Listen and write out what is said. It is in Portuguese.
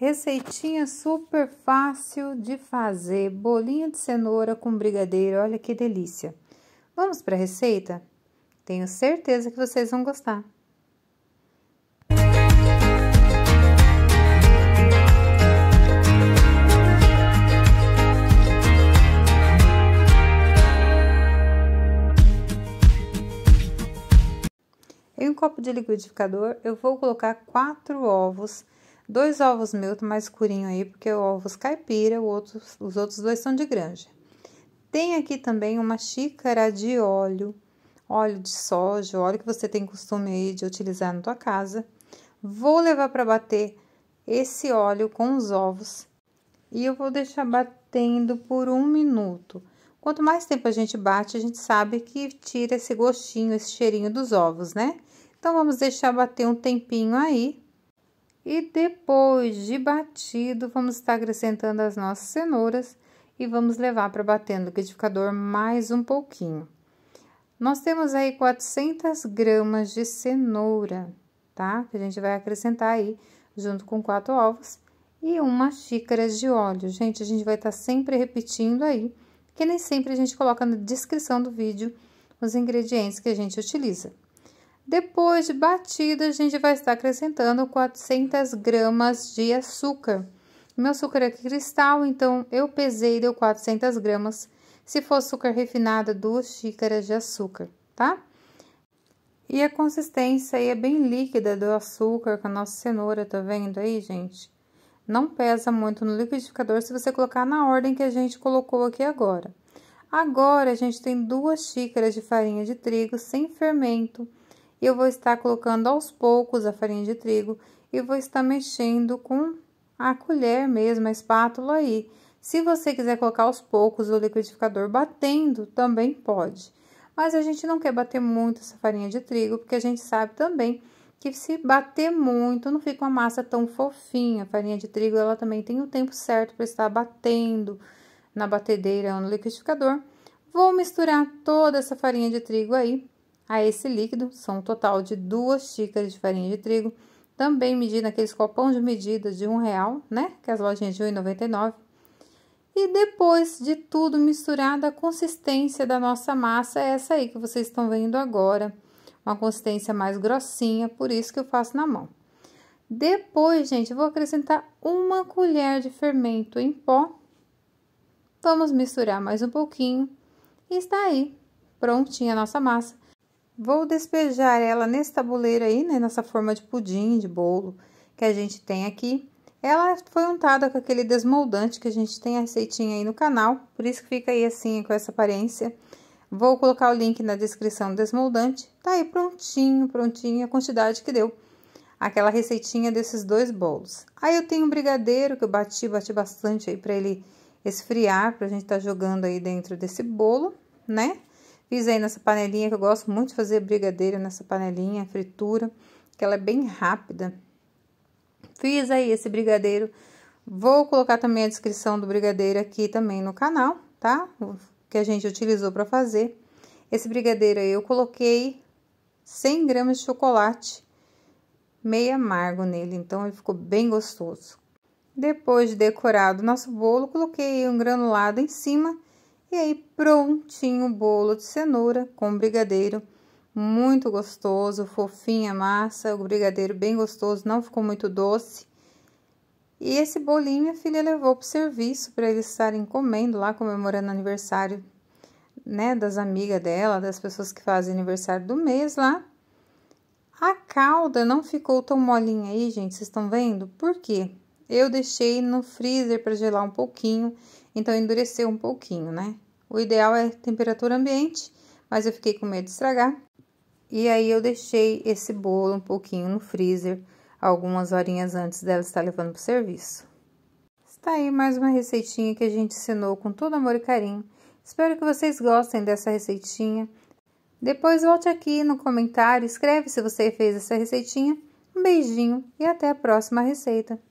Receitinha super fácil de fazer, bolinha de cenoura com brigadeiro, olha que delícia. Vamos para a receita? Tenho certeza que vocês vão gostar. Em um copo de liquidificador, eu vou colocar quatro ovos Dois ovos Milton mais escurinho aí, porque o ovos caipira, outro, os outros dois são de granja. Tem aqui também uma xícara de óleo, óleo de soja, óleo que você tem costume aí de utilizar na tua casa. Vou levar para bater esse óleo com os ovos e eu vou deixar batendo por um minuto. Quanto mais tempo a gente bate, a gente sabe que tira esse gostinho, esse cheirinho dos ovos, né? Então, vamos deixar bater um tempinho aí e depois de batido, vamos estar acrescentando as nossas cenouras e vamos levar para bater no liquidificador mais um pouquinho. Nós temos aí 400 gramas de cenoura, tá? Que a gente vai acrescentar aí junto com quatro ovos e uma xícara de óleo. Gente, a gente vai estar tá sempre repetindo aí, que nem sempre a gente coloca na descrição do vídeo os ingredientes que a gente utiliza. Depois de batida, a gente vai estar acrescentando 400 gramas de açúcar. Meu açúcar é cristal, então eu pesei, deu 400 gramas. Se for açúcar refinado, é duas xícaras de açúcar, tá? E a consistência aí é bem líquida do açúcar com a nossa cenoura, tá vendo aí, gente? Não pesa muito no liquidificador se você colocar na ordem que a gente colocou aqui agora. Agora, a gente tem duas xícaras de farinha de trigo sem fermento e eu vou estar colocando aos poucos a farinha de trigo e vou estar mexendo com a colher mesmo, a espátula aí. Se você quiser colocar aos poucos o liquidificador batendo, também pode. Mas a gente não quer bater muito essa farinha de trigo, porque a gente sabe também que se bater muito, não fica uma massa tão fofinha. A farinha de trigo, ela também tem o tempo certo para estar batendo na batedeira ou no liquidificador. Vou misturar toda essa farinha de trigo aí a esse líquido são um total de duas xícaras de farinha de trigo, também medida naqueles copão de medida de um real, né? Que é as lojinhas de R$1,99. E depois de tudo misturado, a consistência da nossa massa é essa aí que vocês estão vendo agora. Uma consistência mais grossinha, por isso que eu faço na mão. Depois, gente, vou acrescentar uma colher de fermento em pó. Vamos misturar mais um pouquinho. E está aí, prontinha a nossa massa Vou despejar ela nesse tabuleiro aí, né? Nessa forma de pudim, de bolo que a gente tem aqui. Ela foi untada com aquele desmoldante que a gente tem a receitinha aí no canal, por isso que fica aí assim com essa aparência. Vou colocar o link na descrição do desmoldante. Tá aí prontinho, prontinho a quantidade que deu aquela receitinha desses dois bolos. Aí eu tenho um brigadeiro que eu bati, bati bastante aí para ele esfriar, pra gente tá jogando aí dentro desse bolo, né? Fiz aí nessa panelinha que eu gosto muito de fazer brigadeiro nessa panelinha, fritura, que ela é bem rápida. Fiz aí esse brigadeiro. Vou colocar também a descrição do brigadeiro aqui também no canal, tá? O que a gente utilizou para fazer. Esse brigadeiro aí eu coloquei 100 gramas de chocolate meio amargo nele, então ele ficou bem gostoso. Depois de decorado o nosso bolo, coloquei um granulado em cima e aí, prontinho o bolo de cenoura com brigadeiro. Muito gostoso, fofinha a massa, o brigadeiro bem gostoso, não ficou muito doce. E esse bolinho minha filha levou para o serviço para eles estarem comendo lá, comemorando aniversário, né, das amigas dela, das pessoas que fazem aniversário do mês lá. A calda não ficou tão molinha aí, gente, vocês estão vendo? Por quê? Eu deixei no freezer para gelar um pouquinho então endureceu um pouquinho, né? O ideal é temperatura ambiente, mas eu fiquei com medo de estragar. E aí eu deixei esse bolo um pouquinho no freezer, algumas horinhas antes dela estar levando para o serviço. Está aí mais uma receitinha que a gente ensinou com todo amor e carinho. Espero que vocês gostem dessa receitinha. Depois volte aqui no comentário, escreve se você fez essa receitinha. Um beijinho e até a próxima receita.